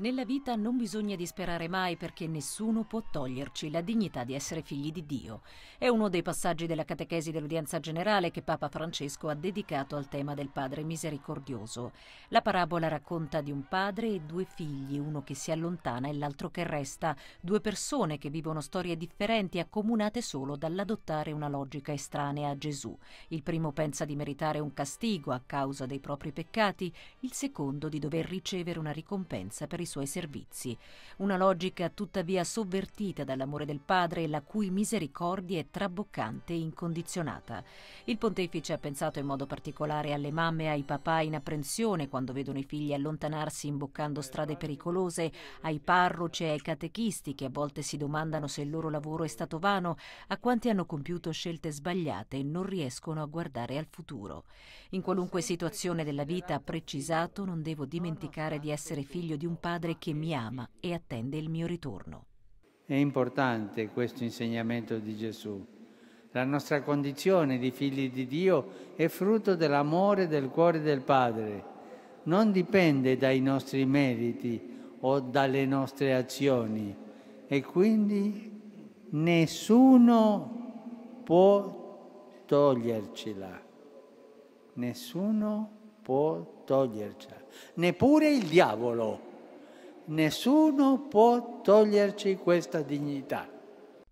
Nella vita non bisogna disperare mai perché nessuno può toglierci la dignità di essere figli di Dio. È uno dei passaggi della catechesi dell'udienza generale che Papa Francesco ha dedicato al tema del Padre misericordioso. La parabola racconta di un padre e due figli, uno che si allontana e l'altro che resta, due persone che vivono storie differenti accomunate solo dall'adottare una logica estranea a Gesù. Il primo pensa di meritare un castigo a causa dei propri peccati, il secondo di dover ricevere una ricompensa per i suoi servizi. Una logica tuttavia sovvertita dall'amore del Padre, la cui misericordia è traboccante e incondizionata. Il pontefice ha pensato in modo particolare alle mamme e ai papà in apprensione quando vedono i figli allontanarsi imboccando strade pericolose, ai parroci e ai catechisti che a volte si domandano se il loro lavoro è stato vano, a quanti hanno compiuto scelte sbagliate e non riescono a guardare al futuro. In qualunque situazione della vita, ha precisato, non devo dimenticare di essere figlio di un padre padre che mi ama e attende il mio ritorno. È importante questo insegnamento di Gesù. La nostra condizione di figli di Dio è frutto dell'amore del cuore del Padre. Non dipende dai nostri meriti o dalle nostre azioni e quindi nessuno può togliercela. Nessuno può togliercela, neppure il diavolo nessuno può toglierci questa dignità.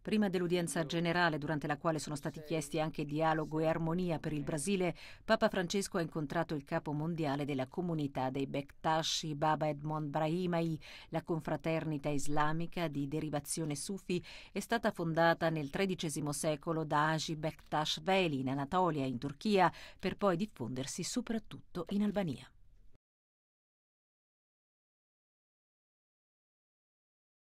Prima dell'udienza generale, durante la quale sono stati chiesti anche dialogo e armonia per il Brasile, Papa Francesco ha incontrato il capo mondiale della comunità dei Bektashi, Baba Edmond Brahimai. La confraternita islamica di derivazione sufi è stata fondata nel XIII secolo da Haji Bektash Veli in Anatolia, in Turchia, per poi diffondersi soprattutto in Albania.